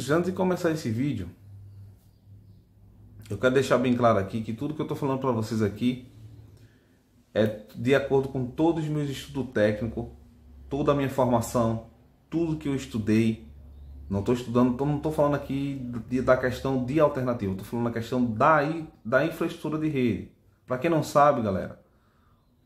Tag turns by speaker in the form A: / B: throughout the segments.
A: simples, antes de começar esse vídeo, eu quero deixar bem claro aqui que tudo que eu estou falando para vocês aqui é de acordo com todos os meus estudos técnicos, toda a minha formação, tudo que eu estudei. Não estou estudando, não estou falando aqui da questão de alternativa, estou falando da questão da, da infraestrutura de rede. Para quem não sabe, galera,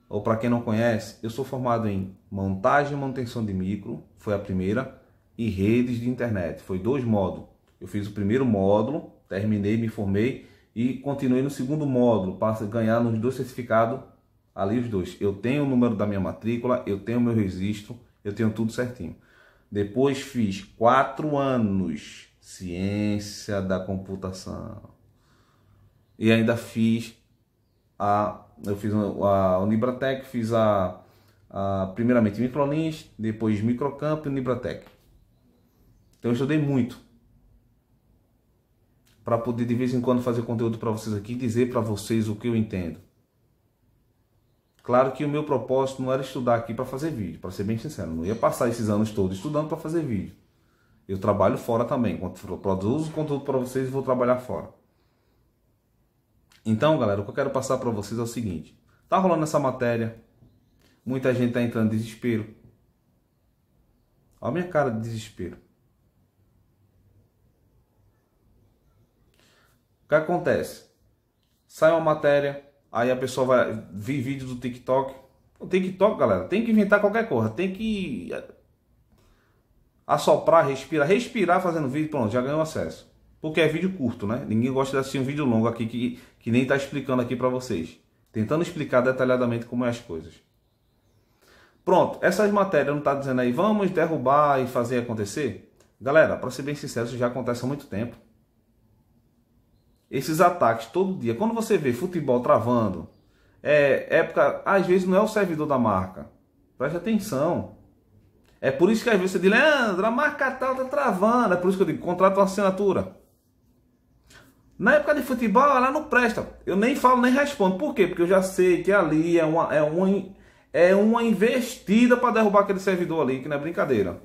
A: ou para quem não conhece, eu sou formado em montagem e manutenção de micro, foi a primeira e redes de internet. Foi dois módulos. Eu fiz o primeiro módulo, terminei, me formei e continuei no segundo módulo para ganhar nos dois certificados ali os dois. Eu tenho o número da minha matrícula, eu tenho o meu registro, eu tenho tudo certinho. Depois fiz quatro anos ciência da computação e ainda fiz a eu fiz a Unibratec, fiz a, a primeiramente Microlins, depois Microcampo e Unibratec. Então eu estudei muito para poder de vez em quando fazer conteúdo para vocês aqui, dizer para vocês o que eu entendo. Claro que o meu propósito não era estudar aqui para fazer vídeo, para ser bem sincero, não ia passar esses anos todos estudando para fazer vídeo. Eu trabalho fora também, quando eu produzo conteúdo para vocês, vou trabalhar fora. Então, galera, o que eu quero passar para vocês é o seguinte: tá rolando essa matéria, muita gente tá entrando em desespero. Olha a minha cara de desespero. que acontece? Sai uma matéria, aí a pessoa vai ver vídeo do TikTok. O TikTok, galera, tem que inventar qualquer coisa, tem que eh, assoprar, respirar, respirar fazendo vídeo, pronto, já ganhou acesso. Porque é vídeo curto, né? Ninguém gosta de assistir um vídeo longo aqui que, que nem tá explicando aqui para vocês. Tentando explicar detalhadamente como é as coisas. Pronto, essas matérias não tá dizendo aí, vamos derrubar e fazer acontecer? Galera, para ser bem sincero, isso já acontece há muito tempo esses ataques todo dia. Quando você vê futebol travando, é época, às vezes não é o servidor da marca. Preste atenção. É por isso que às vezes você diz, Leandro, a marca tal tá travando. É por isso que eu digo, contrato uma assinatura. Na época de futebol, ela não presta. Eu nem falo, nem respondo. Por quê? Porque eu já sei que ali é uma, é uma, é uma investida para derrubar aquele servidor ali, que não é brincadeira.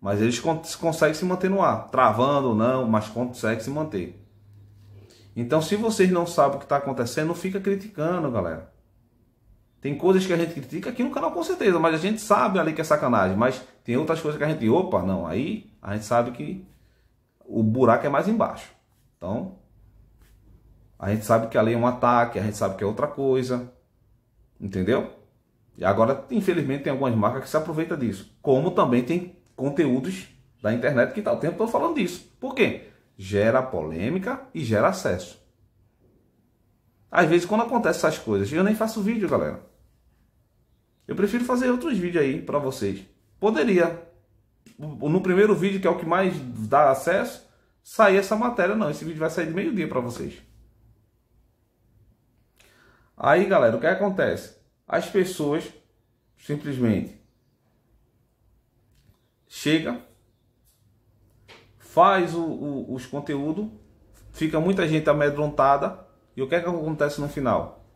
A: Mas eles conseguem se manter no ar. Travando ou não, mas conseguem se manter. Então, se vocês não sabem o que está acontecendo, não fica criticando, galera. Tem coisas que a gente critica aqui no canal com certeza, mas a gente sabe ali que é sacanagem. Mas tem outras coisas que a gente, opa, não, aí a gente sabe que o buraco é mais embaixo. Então, a gente sabe que ali é um ataque, a gente sabe que é outra coisa. Entendeu? E agora, infelizmente, tem algumas marcas que se aproveitam disso. Como também tem conteúdos da internet que tá o tempo todo falando disso. Por quê? gera polêmica e gera acesso. Às vezes, quando acontecem essas coisas, eu nem faço vídeo, galera. Eu prefiro fazer outros vídeos aí para vocês. Poderia. No primeiro vídeo, que é o que mais dá acesso, sair essa matéria. Não, esse vídeo vai sair de meio-dia para vocês. Aí, galera, o que acontece? As pessoas simplesmente chega faz o, o, os conteúdos, fica muita gente amedrontada. E o que é que acontece no final?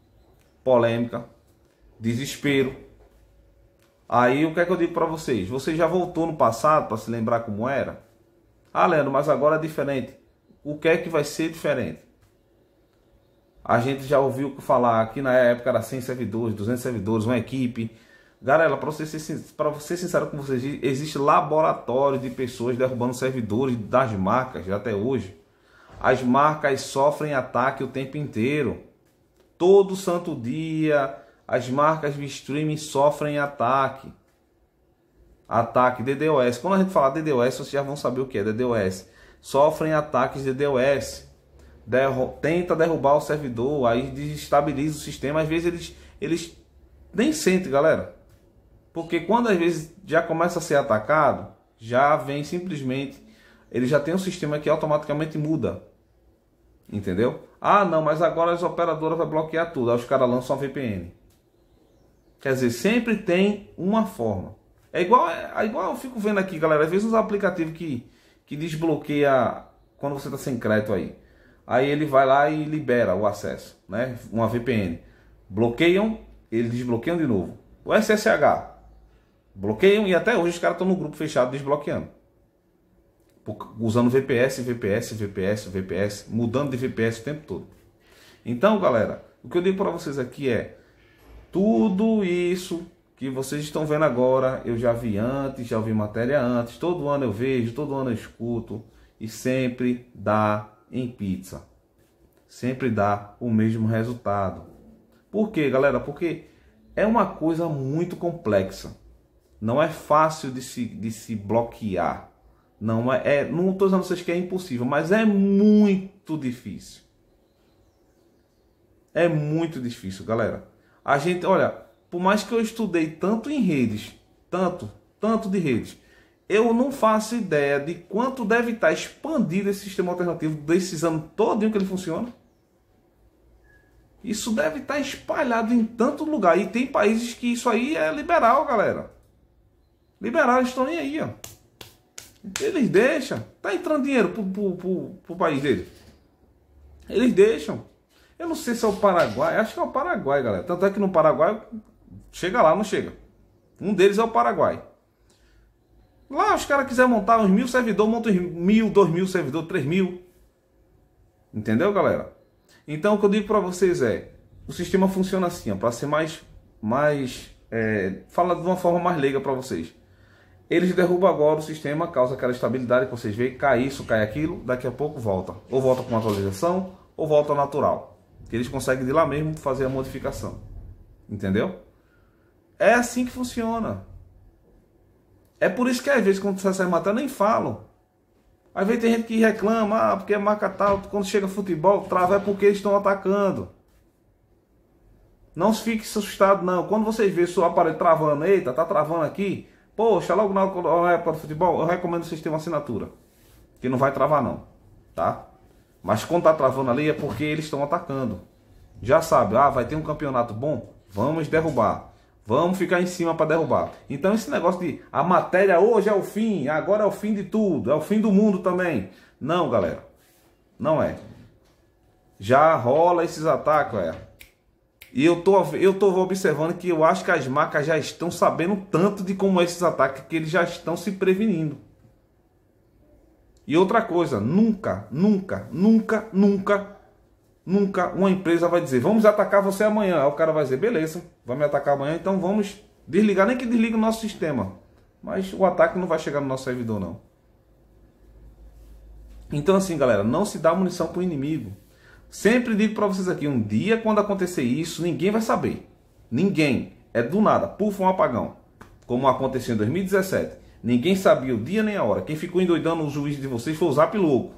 A: Polêmica, desespero. Aí o que é que eu digo para vocês? Você já voltou no passado para se lembrar como era? Ah, Leandro, mas agora é diferente. O que é que vai ser diferente? A gente já ouviu falar que na época era 100 servidores, 200 servidores, uma equipe, Garela, para você, ser, você ser sincero com vocês, existe laboratório de pessoas derrubando servidores das marcas até hoje. As marcas sofrem ataque o tempo inteiro. Todo santo dia, as marcas de streaming sofrem ataque. Ataque DDoS. Quando a gente falar DDoS, vocês já vão saber o que é DDoS. Sofrem ataques DDoS. Derru tenta derrubar o servidor, aí desestabiliza o sistema. Às vezes eles, eles nem sentem, galera porque quando às vezes já começa a ser atacado, já vem simplesmente, ele já tem um sistema que automaticamente muda. Entendeu? Ah, não, mas agora as operadoras vão bloquear tudo. Aí os caras lançam uma VPN. Quer dizer, sempre tem uma forma. É igual, é, é igual eu fico vendo aqui, galera. Às vezes uns aplicativos que, que desbloqueia quando você está sem crédito aí. Aí ele vai lá e libera o acesso, né? Uma VPN. Bloqueiam, eles desbloqueiam de novo. O SSH, Bloqueiam e até hoje os caras estão no grupo fechado desbloqueando. Usando VPS, VPS, VPS, VPS, mudando de VPS o tempo todo. Então, galera, o que eu digo para vocês aqui é: tudo isso que vocês estão vendo agora, eu já vi antes, já vi matéria antes, todo ano eu vejo, todo ano eu escuto e sempre dá em pizza. Sempre dá o mesmo resultado. Por quê, galera? Porque é uma coisa muito complexa. Não é fácil de se, de se bloquear. Não é, é não estou dizendo vocês que é impossível, mas é muito difícil. É muito difícil, galera. A gente, olha, por mais que eu estudei tanto em redes, tanto, tanto de redes, eu não faço ideia de quanto deve estar tá expandido esse sistema alternativo desses anos todinho que ele funciona. Isso deve estar tá espalhado em tanto lugar. E tem países que isso aí é liberal, galera. Liberais estão nem aí, ó. Eles deixam. Tá entrando dinheiro pro, pro, pro, pro país deles. Eles deixam. Eu não sei se é o Paraguai. Acho que é o Paraguai, galera. Tanto é que no Paraguai chega lá, não chega. Um deles é o Paraguai. Lá os caras quiserem montar uns mil servidores, montam uns mil, dois mil servidores, três mil. Entendeu, galera? Então o que eu digo para vocês é, o sistema funciona assim, ó, para ser mais, mais é, fala de uma forma mais leiga para vocês. Eles derrubam agora o sistema, causa aquela estabilidade que vocês veem, cai isso, cai aquilo, daqui a pouco volta. Ou volta com uma atualização, ou volta natural. Que eles conseguem de lá mesmo fazer a modificação. Entendeu? É assim que funciona. É por isso que às vezes quando você sai matar nem falam. Às vezes tem gente que reclama, ah, porque é marca tal, quando chega futebol, trava é porque eles estão atacando. Não fique assustado não. Quando vocês veem seu aparelho travando, eita, tá travando aqui, Poxa, logo na época do futebol, eu recomendo vocês terem uma assinatura. Que não vai travar não, tá? Mas quando tá travando ali é porque eles estão atacando. Já sabe, ah, vai ter um campeonato bom, vamos derrubar. Vamos ficar em cima para derrubar. Então esse negócio de a matéria hoje é o fim, agora é o fim de tudo, é o fim do mundo também. Não, galera. Não é. Já rola esses ataques, é. E eu tô, eu tô observando que eu acho que as marcas já estão sabendo tanto de como é esses ataques que eles já estão se prevenindo. E outra coisa, nunca, nunca, nunca, nunca, nunca uma empresa vai dizer, vamos atacar você amanhã. Aí o cara vai dizer, beleza, vai me atacar amanhã, então vamos desligar, nem que desligue o nosso sistema. Mas o ataque não vai chegar no nosso servidor, não. Então assim, galera, não se dá munição para o inimigo. Sempre digo para vocês aqui, um dia quando acontecer isso, ninguém vai saber. Ninguém. É do nada, pufa um apagão. Como aconteceu em 2017. Ninguém sabia o dia nem a hora. Quem ficou endoidando o juiz de vocês foi o Zap Louco,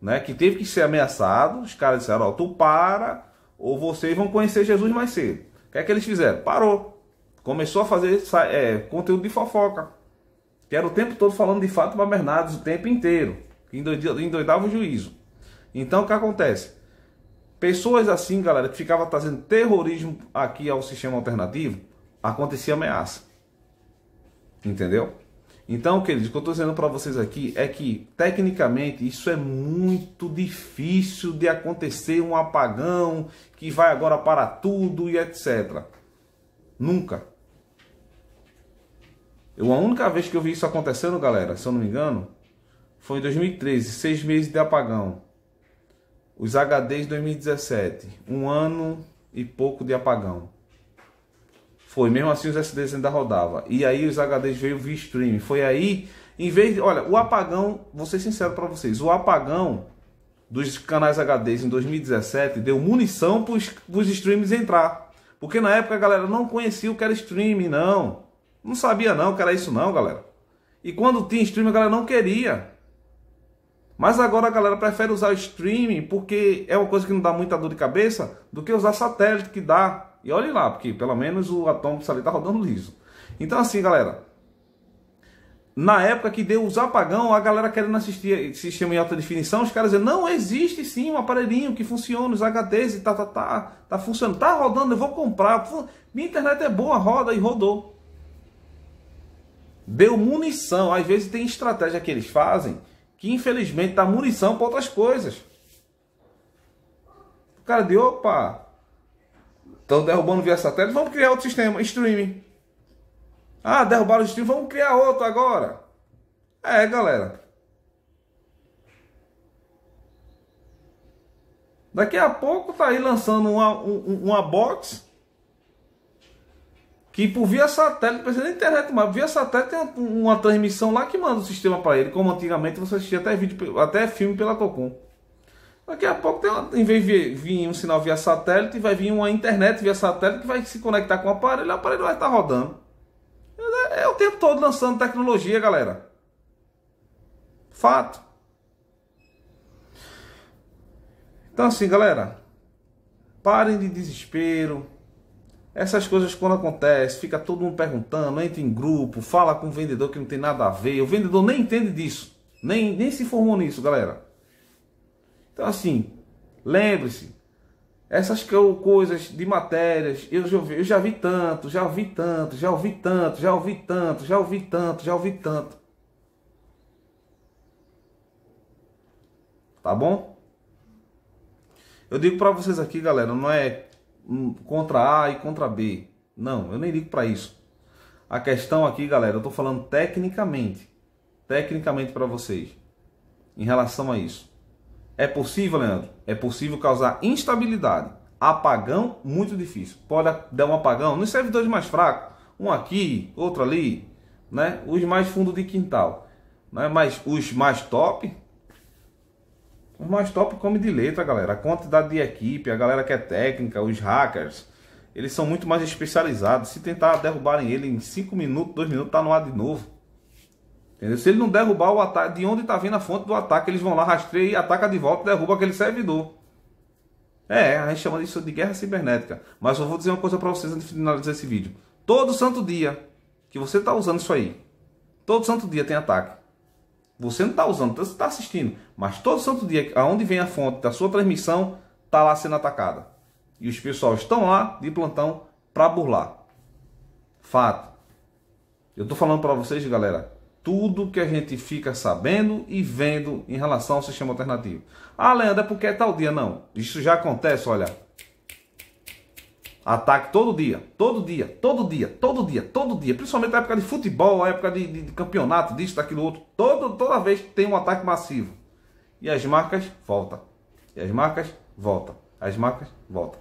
A: né? Que teve que ser ameaçado. Os caras disseram, ó, oh, tu para ou vocês vão conhecer Jesus mais cedo. O que é que eles fizeram? Parou. Começou a fazer é, conteúdo de fofoca. Que era o tempo todo falando de fato para Bernardes o tempo inteiro. Que endoidava o juízo. Então o que acontece? Pessoas assim, galera, que ficavam trazendo terrorismo aqui ao sistema alternativo, acontecia ameaça. Entendeu? Então, queridos, o que eu estou dizendo para vocês aqui é que, tecnicamente, isso é muito difícil de acontecer um apagão que vai agora para tudo e etc. Nunca. Eu, a única vez que eu vi isso acontecendo, galera, se eu não me engano, foi em 2013, seis meses de apagão. Os HDs 2017, um ano e pouco de apagão. Foi, mesmo assim os SDs ainda rodava. E aí os HDs veio via streaming. Foi aí, em vez de, olha, o apagão, vou ser sincero para vocês, o apagão dos canais HDs em 2017 deu munição para os streams entrar. Porque na época a galera não conhecia o que era streaming, não. Não sabia não o que era isso não, galera. E quando tinha streaming a galera não queria. Mas agora a galera prefere usar o streaming porque é uma coisa que não dá muita dor de cabeça do que usar satélite que dá. E olhe lá, porque pelo menos o Atomos ali tá rodando liso. Então assim, galera, na época que deu os apagão, a galera querendo assistir sistema em alta definição, os caras dizem, não, existe sim um aparelhinho que funciona, os HDs e tá, tá, tá, tá funcionando, tá rodando, eu vou comprar, minha internet é boa, roda e rodou. Deu munição, às vezes tem estratégia que eles fazem que infelizmente dá munição para outras coisas. O cara de opa, estão derrubando via satélite, vamos criar outro sistema, streaming. Ah, derrubaram o streaming, vamos criar outro agora. É, galera. Daqui a pouco tá aí lançando uma, uma, uma box que por via satélite, não precisa nem internet, mas via satélite tem uma, transmissão lá que manda o sistema para ele, como antigamente você assistia até vídeo, até filme pela Tocum. Daqui a pouco tem uma, em vez de vir um sinal via satélite, vai vir uma internet via satélite que vai se conectar com o aparelho, o aparelho vai estar rodando. É, é o tempo todo lançando tecnologia, galera. Fato. Então assim, galera, parem de desespero essas coisas quando acontece, fica todo mundo perguntando, entra em grupo, fala com o vendedor que não tem nada a ver. O vendedor nem entende disso, nem, nem se formou nisso, galera. Então assim, lembre-se, essas coisas de matérias, eu já, eu já vi tanto, já ouvi tanto, já ouvi tanto, já ouvi tanto, já ouvi tanto, já ouvi tanto. Tá bom? Eu digo para vocês aqui, galera, não é contra A e contra B. Não, eu nem ligo para isso. A questão aqui, galera, eu estou falando tecnicamente, tecnicamente para vocês, em relação a isso. É possível, Leandro? É possível causar instabilidade. Apagão, muito difícil. Pode dar um apagão nos servidores mais fracos, um aqui, outro ali, né? Os mais fundo de quintal, né? Mas os mais top, o mais top come de letra, galera. A quantidade de equipe, a galera que é técnica, os hackers, eles são muito mais especializados. Se tentar derrubarem ele em 5 minutos, 2 minutos, tá no ar de novo. Entendeu? Se ele não derrubar o ataque, de onde tá vindo a fonte do ataque, eles vão lá, rastreia e ataca de volta e derruba aquele servidor. É, a gente chama isso de guerra cibernética. Mas eu vou dizer uma coisa para vocês antes de finalizar esse vídeo. Todo santo dia que você tá usando isso aí, todo santo dia tem ataque. Você não está usando, então você está assistindo. Mas todo santo dia, aonde vem a fonte da sua transmissão, está lá sendo atacada. E os pessoal estão lá de plantão para burlar. Fato. Eu estou falando para vocês, galera, tudo que a gente fica sabendo e vendo em relação ao sistema alternativo. Ah, Leandro, é porque é tal dia. Não, isso já acontece, olha. Ataque todo dia, todo dia, todo dia, todo dia, todo dia. Principalmente na época de futebol, na época de, de, de campeonato, disso, daquilo, outro. Todo, toda vez tem um ataque massivo. E as marcas voltam. E as marcas voltam. As marcas voltam.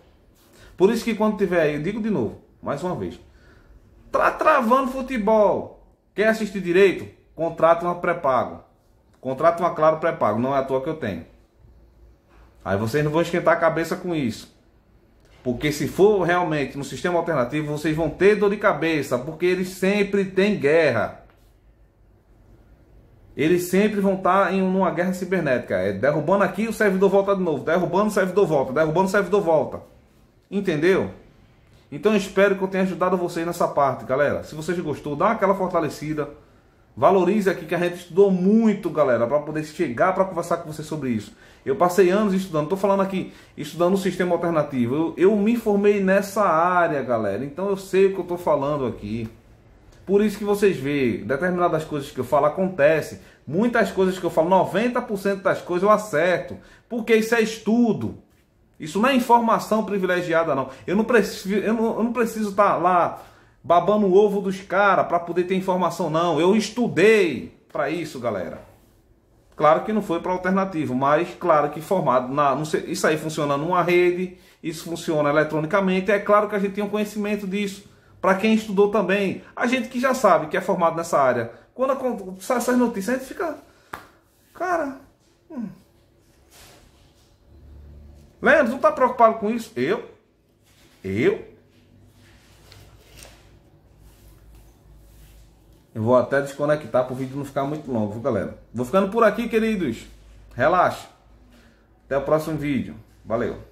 A: Por isso que quando tiver, eu digo de novo, mais uma vez. Tá travando futebol. Quer assistir direito? Contrata uma pré-pago. Contrata uma Claro pré-pago. Não é à toa que eu tenho. Aí vocês não vão esquentar a cabeça com isso. Porque se for realmente no sistema alternativo, vocês vão ter dor de cabeça, porque eles sempre têm guerra. Eles sempre vão estar tá em uma guerra cibernética. É derrubando aqui, o servidor volta de novo. Derrubando, o servidor volta. Derrubando, o servidor volta. Entendeu? Então espero que eu tenha ajudado vocês nessa parte, galera. Se vocês gostou, dá aquela fortalecida. Valorize aqui que a gente estudou muito, galera, para poder chegar para conversar com você sobre isso. Eu passei anos estudando, estou falando aqui, estudando o sistema alternativo. Eu, eu, me formei nessa área, galera, então eu sei o que eu estou falando aqui. Por isso que vocês veem, determinadas coisas que eu falo acontece. Muitas coisas que eu falo, 90% das coisas eu acerto. Porque isso é estudo. Isso não é informação privilegiada, não. Eu não preciso, eu não, eu não preciso estar tá lá babando o ovo dos caras para poder ter informação, não. Eu estudei para isso, galera. Claro que não foi para alternativo, mas claro que formado na. Sei, isso aí funciona numa rede, isso funciona eletronicamente. É claro que a gente tem um conhecimento disso. Para quem estudou também, a gente que já sabe que é formado nessa área. Quando sai essas notícias, a gente fica. Cara. Hum. Leandro, não está preocupado com isso? Eu? Eu? Eu vou até desconectar para o vídeo não ficar muito longo, viu, galera? Vou ficando por aqui, queridos. Relaxa. Até o próximo vídeo. Valeu.